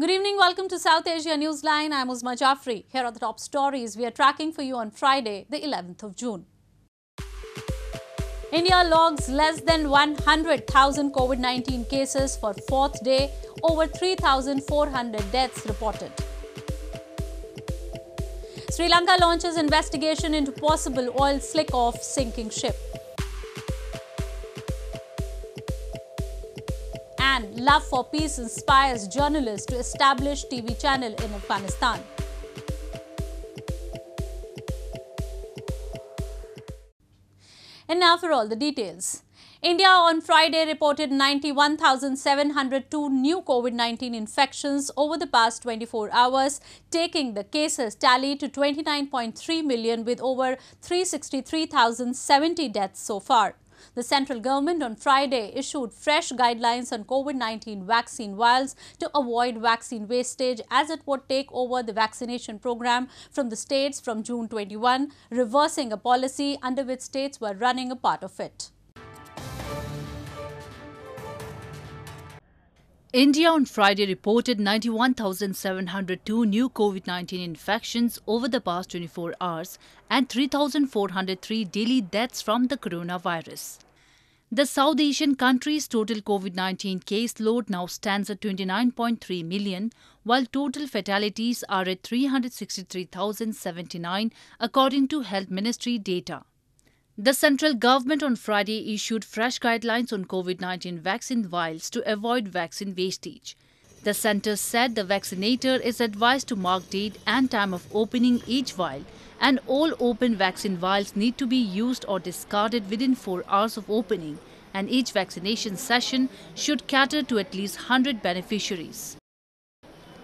Good evening. Welcome to South Asia Newsline. I'm Uzma Jafri. Here are the top stories we are tracking for you on Friday, the 11th of June. India logs less than 100,000 COVID-19 cases for fourth day, over 3,400 deaths reported. Sri Lanka launches investigation into possible oil slick off sinking ship. and love for peace inspires journalists to establish TV channel in Afghanistan. And now for all the details. India on Friday reported 91,702 new COVID-19 infections over the past 24 hours, taking the cases tally to 29.3 million with over 363,070 deaths so far. The central government on Friday issued fresh guidelines on COVID-19 vaccine vials to avoid vaccine wastage as it would take over the vaccination program from the states from June 21, reversing a policy under which states were running a part of it. India on Friday reported 91,702 new COVID 19 infections over the past 24 hours and 3,403 daily deaths from the coronavirus. The South Asian country's total COVID 19 caseload now stands at 29.3 million, while total fatalities are at 363,079, according to Health Ministry data. The central government on Friday issued fresh guidelines on COVID-19 vaccine vials to avoid vaccine wastage. The centre said the vaccinator is advised to mark date and time of opening each vial and all open vaccine vials need to be used or discarded within 4 hours of opening and each vaccination session should cater to at least 100 beneficiaries.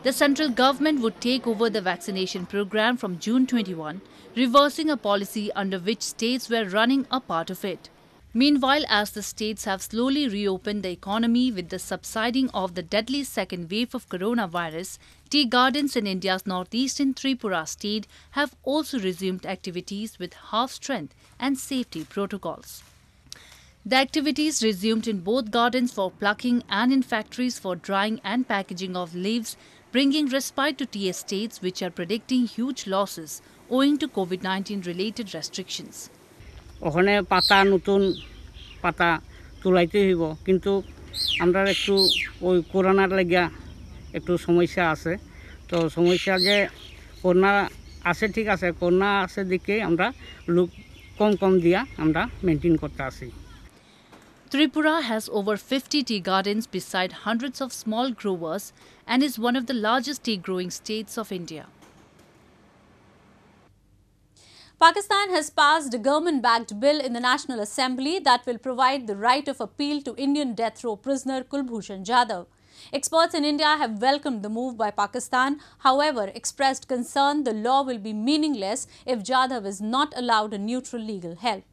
The central government would take over the vaccination program from June 21 reversing a policy under which states were running a part of it. Meanwhile, as the states have slowly reopened the economy with the subsiding of the deadly second wave of coronavirus, tea gardens in India's northeastern Tripura state have also resumed activities with half strength and safety protocols. The activities resumed in both gardens for plucking and in factories for drying and packaging of leaves bringing respite to tier states which are predicting huge losses owing to COVID-19 related restrictions. ওখানে পাতা নতুন পাতা তুলাইতে হইব কিন্তু আমরা একটু ওই করোনার লাগিয়া একটু সমস্যা আছে তো সমস্যা যে করোনা আছে ঠিক আছে করোনা আছে দিকে আমরা লোক কম কম দিয়া আমরা মেনটেন করতে আসি Tripura has over 50 tea gardens beside hundreds of small growers and is one of the largest tea growing states of India. Pakistan has passed a government-backed bill in the National Assembly that will provide the right of appeal to Indian death row prisoner Kulbhushan Jadhav. Experts in India have welcomed the move by Pakistan, however, expressed concern the law will be meaningless if Jadhav is not allowed a neutral legal help.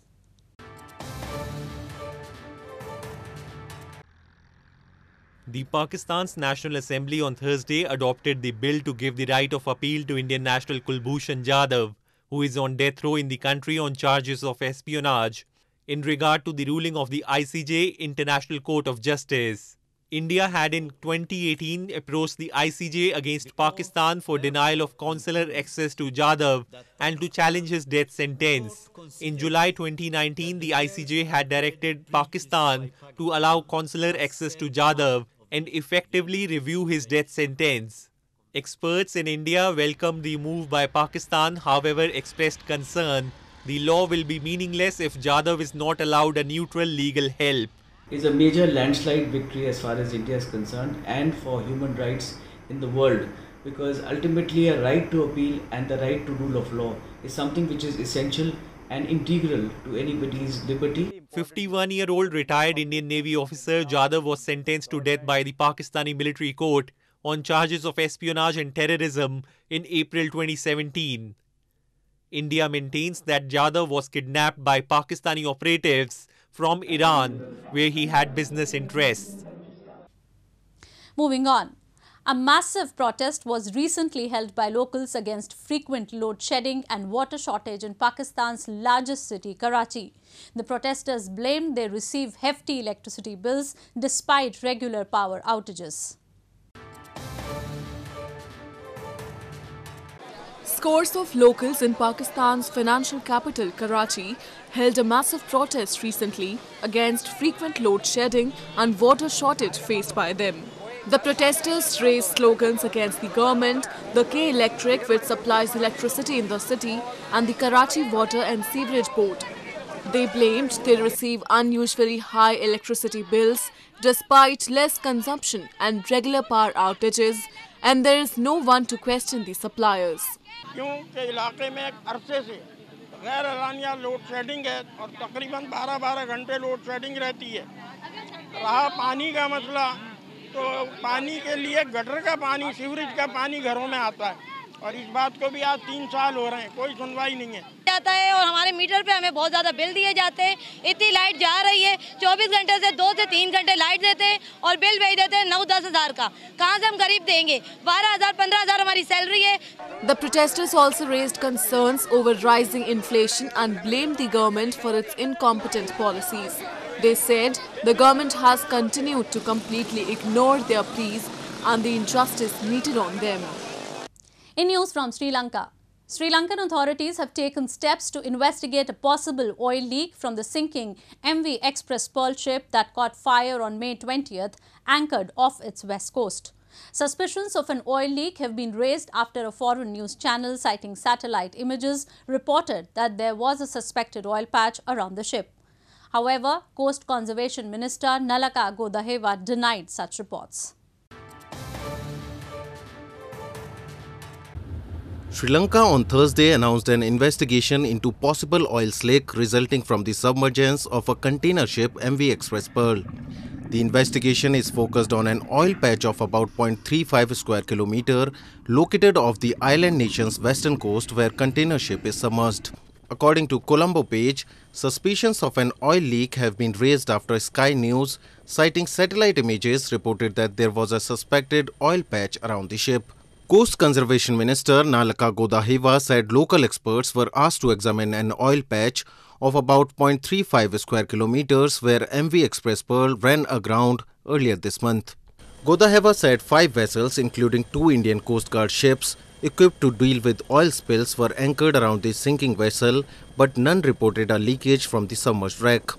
The Pakistan's National Assembly on Thursday adopted the bill to give the right of appeal to Indian national Kulbhushan Jadhav, who is on death row in the country on charges of espionage, in regard to the ruling of the ICJ International Court of Justice. India had in 2018 approached the ICJ against Pakistan for denial of consular access to Jadhav and to challenge his death sentence. In July 2019, the ICJ had directed Pakistan to allow consular access to Jadhav and effectively review his death sentence. Experts in India welcomed the move by Pakistan, however, expressed concern. The law will be meaningless if Jadhav is not allowed a neutral legal help. It's a major landslide victory as far as India is concerned and for human rights in the world because ultimately a right to appeal and the right to rule of law is something which is essential and integral to anybody's liberty. 51-year-old retired Indian Navy officer Jadhav was sentenced to death by the Pakistani military court on charges of espionage and terrorism in April 2017. India maintains that Jadhav was kidnapped by Pakistani operatives from Iran, where he had business interests. Moving on. A massive protest was recently held by locals against frequent load shedding and water shortage in Pakistan's largest city, Karachi. The protesters blamed they receive hefty electricity bills despite regular power outages. Scores of locals in Pakistan's financial capital, Karachi, held a massive protest recently against frequent load shedding and water shortage faced by them. The protesters raised slogans against the government, the K Electric which supplies electricity in the city and the Karachi Water and Sewerage Board. They blamed they receive unusually high electricity bills despite less consumption and regular power outages and there is no one to question the suppliers. 12-12 रहा पानी का मसला तो पानी के लिए gutter का पानी सीवरेज का पानी घरों में आता है और इस बात को भी आज तीन साल हो रहे हैं कोई सुनवाई नहीं है जाता है और हमारे मीटर पे हमें बहुत ज़्यादा बिल दिए जाते हैं इतनी लाइट जा रही है चौबीस घंटे से दो से तीन घंटे लाइट देते हैं और बिल भेज देते हैं नौ दस हज़ार का कहाँ से हम गरीब देंगे बारह हज़ार पंद्रह हज़ार हमारी सैलरी है the protesters also raise concern over rising inflation and blame the government for its incompetent policies They said the government has continued to completely ignore their pleas and the injustice meted on them. In news from Sri Lanka, Sri Lankan authorities have taken steps to investigate a possible oil leak from the sinking MV Express Pearl ship that caught fire on May 20th, anchored off its west coast. Suspicions of an oil leak have been raised after a foreign news channel citing satellite images reported that there was a suspected oil patch around the ship. However, Coast Conservation Minister Nalaka Godaheva denied such reports. Sri Lanka on Thursday announced an investigation into possible oil slick resulting from the submergence of a container ship MV Express Pearl. The investigation is focused on an oil patch of about 0.35 square kilometer located off the island nation's western coast where container ship is submerged. According to Colombo page, suspicions of an oil leak have been raised after Sky News, citing satellite images, reported that there was a suspected oil patch around the ship. Coast Conservation Minister Nalaka Godaheva said local experts were asked to examine an oil patch of about 0.35 square kilometers where MV Express Pearl ran aground earlier this month. Godaheva said five vessels, including two Indian Coast Guard ships, equipped to deal with oil spills were anchored around the sinking vessel, but none reported a leakage from the submerged wreck.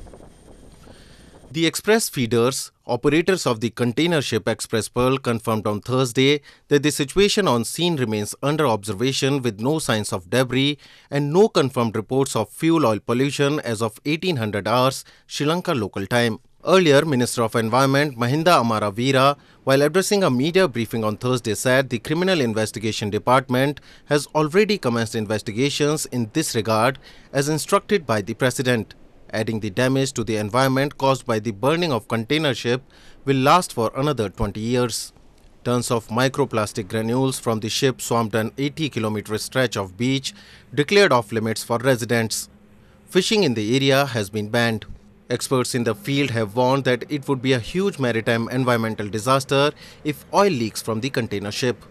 The express feeders, operators of the container ship Express Pearl, confirmed on Thursday that the situation on scene remains under observation with no signs of debris and no confirmed reports of fuel oil pollution as of 1800 hours Sri Lanka local time. Earlier, Minister of Environment Mahinda Amaravira, while addressing a media briefing on Thursday, said the Criminal Investigation Department has already commenced investigations in this regard as instructed by the President, adding the damage to the environment caused by the burning of container ship will last for another 20 years. Tons of microplastic granules from the ship swamped an 80 kilometer stretch of beach declared off limits for residents. Fishing in the area has been banned. Experts in the field have warned that it would be a huge maritime environmental disaster if oil leaks from the container ship.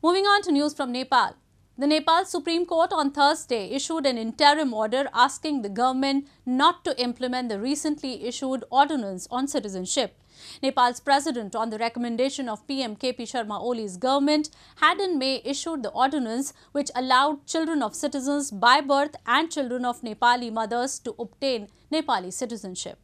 Moving on to news from Nepal. The Nepal Supreme Court on Thursday issued an interim order asking the government not to implement the recently issued ordinance on citizenship. Nepal's president, on the recommendation of PM KP Sharma Oli's government, had in May issued the ordinance which allowed children of citizens by birth and children of Nepali mothers to obtain Nepali citizenship.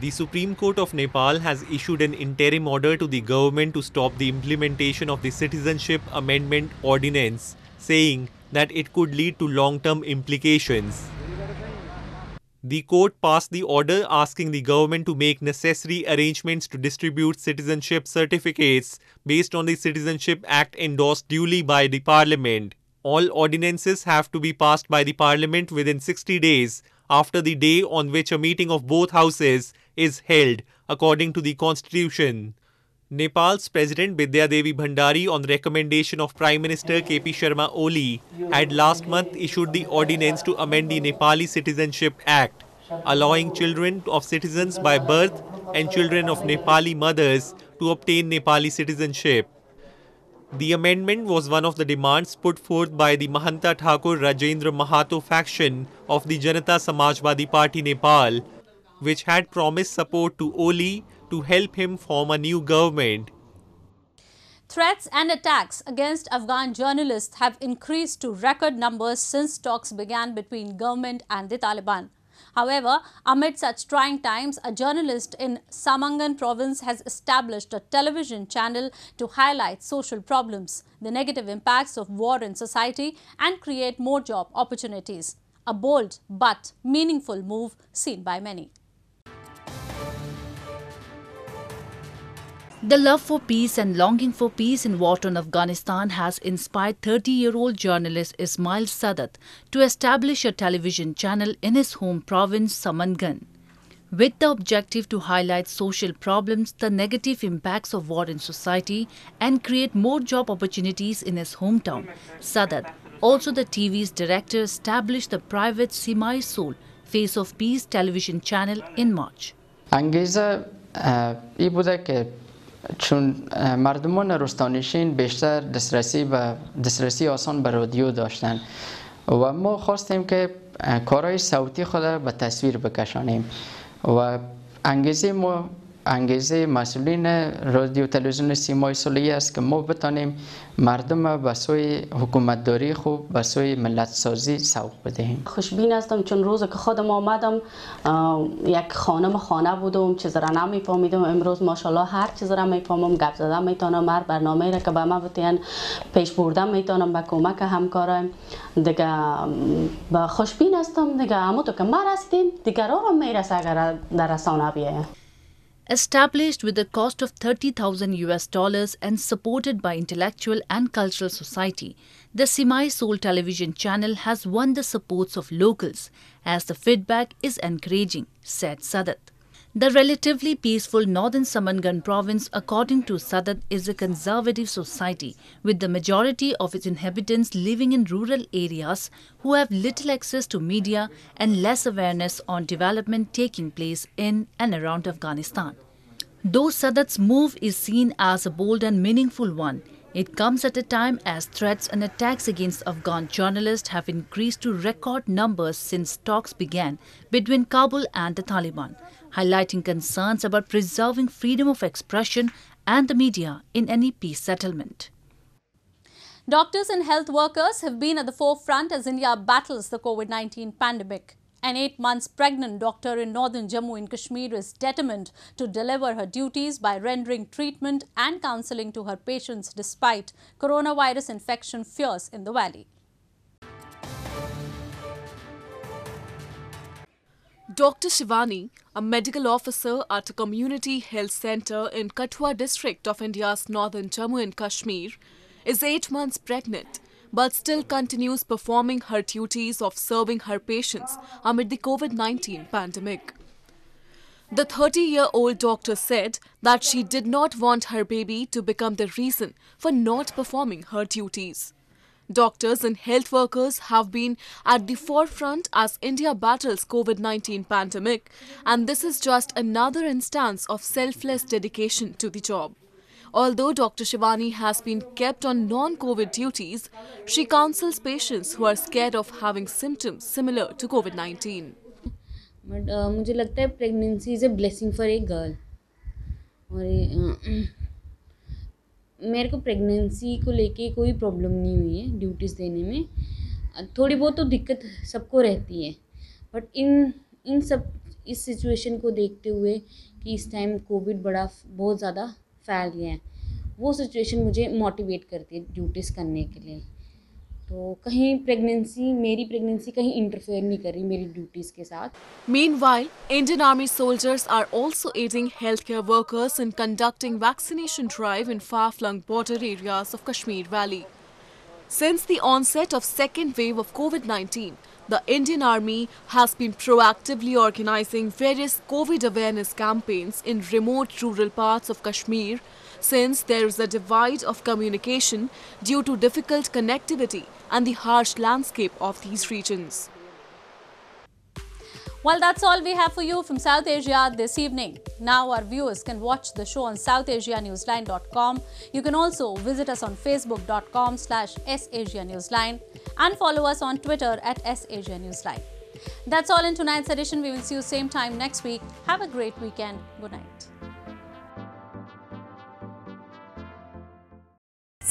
The Supreme Court of Nepal has issued an interim order to the government to stop the implementation of the Citizenship Amendment Ordinance, saying that it could lead to long-term implications the court passed the order asking the government to make necessary arrangements to distribute citizenship certificates based on the Citizenship Act endorsed duly by the parliament. All ordinances have to be passed by the parliament within 60 days after the day on which a meeting of both houses is held according to the constitution. Nepal's President Bidya Devi Bhandari, on recommendation of Prime Minister KP Sharma Oli, had last month issued the ordinance to amend the Nepali Citizenship Act, allowing children of citizens by birth and children of Nepali mothers to obtain Nepali citizenship. The amendment was one of the demands put forth by the Mahanta Thakur Rajendra Mahato faction of the Janata Samajwadi Party Nepal, which had promised support to Oli to help him form a new government. Threats and attacks against Afghan journalists have increased to record numbers since talks began between government and the Taliban. However, amid such trying times, a journalist in Samangan province has established a television channel to highlight social problems, the negative impacts of war in society and create more job opportunities. A bold but meaningful move seen by many. The love for peace and longing for peace in war torn Afghanistan has inspired 30 year old journalist Ismail Sadat to establish a television channel in his home province, Samangan, with the objective to highlight social problems, the negative impacts of war in society, and create more job opportunities in his hometown. Sadat, also the TV's director, established the private Simai Sol Face of Peace television channel in March. انگیزه ای uh, چون مردمان رستانشین بیشتر دسترسی به دسترسی آسان به رادیو داشتن و ما خواستیم که کارهای صوتی خود به تصویر بکشانیم و انگیزه ما انگیزه مسئولین رادیو تلویزیون سیمای سولی است که ما بتانیم مردم به سوی حکومتداری خوب به سوی ملت سازی سوق بدهیم خوشبین هستم چون روز که خودم آمدم یک خانم خانه بودم چیز را نمیفهمیدم امروز ماشاءالله هر چیز را میفهمم گپ زدم میتونم هر برنامه را که به من بتین پیش بردم میتونم با کمک همکارم دیگه خوشبین هستم دیگه تو که ما رستیم دیگران هم میرسه اگر در رسانه بیایم Established with a cost of 30,000 US dollars and supported by intellectual and cultural society, the Simai Soul television channel has won the supports of locals as the feedback is encouraging, said Sadat. The relatively peaceful northern Samangan province, according to Sadat, is a conservative society, with the majority of its inhabitants living in rural areas who have little access to media and less awareness on development taking place in and around Afghanistan. Though Sadat's move is seen as a bold and meaningful one, it comes at a time as threats and attacks against Afghan journalists have increased to record numbers since talks began between Kabul and the Taliban highlighting concerns about preserving freedom of expression and the media in any peace settlement. Doctors and health workers have been at the forefront as India battles the COVID-19 pandemic. An eight months pregnant doctor in northern Jammu and Kashmir is determined to deliver her duties by rendering treatment and counseling to her patients despite coronavirus infection fears in the valley. Dr. Shivani, a medical officer at a community health center in Katwa district of India's northern Jammu and Kashmir, is eight months pregnant but still continues performing her duties of serving her patients amid the COVID 19 pandemic. The 30 year old doctor said that she did not want her baby to become the reason for not performing her duties. Doctors and health workers have been at the forefront as India battles COVID-19 pandemic and this is just another instance of selfless dedication to the job. Although Dr. Shivani has been kept on non-COVID duties, she counsels patients who are scared of having symptoms similar to COVID-19. But uh, मुझे pregnancy is a blessing for a girl. मेरे को pregnancy को लेके कोई problem नहीं हुई है duties देने में थोड़ी बहुत तो दिक्कत सबको रहती है बट इन इन सब इस सिचुएशन को देखते हुए कि इस टाइम कोविड बड़ा बहुत ज़्यादा फैल गया है वो सिचुएशन मुझे मोटिवेट करती है ड्यूटीज़ करने के लिए तो कहीं प्रेगनेंसी मेरी प्रेगनेंसी कहीं इंटरफेयर नहीं कर रही मेरी ड्यूटीज के साथ Meanwhile, Indian Army soldiers are also aiding healthcare workers in conducting vaccination drive in far-flung border areas of Kashmir Valley. Since the onset of second wave of COVID-19, the Indian Army has been proactively organizing various COVID awareness campaigns in remote rural parts of Kashmir since there is a divide of communication due to difficult connectivity and the harsh landscape of these regions. Well, that's all we have for you from South Asia this evening. Now our viewers can watch the show on southasianewsline.com. You can also visit us on facebook.com slash sasianewsline and follow us on Twitter at sasianewsline. That's all in tonight's edition. We will see you same time next week. Have a great weekend. Good night.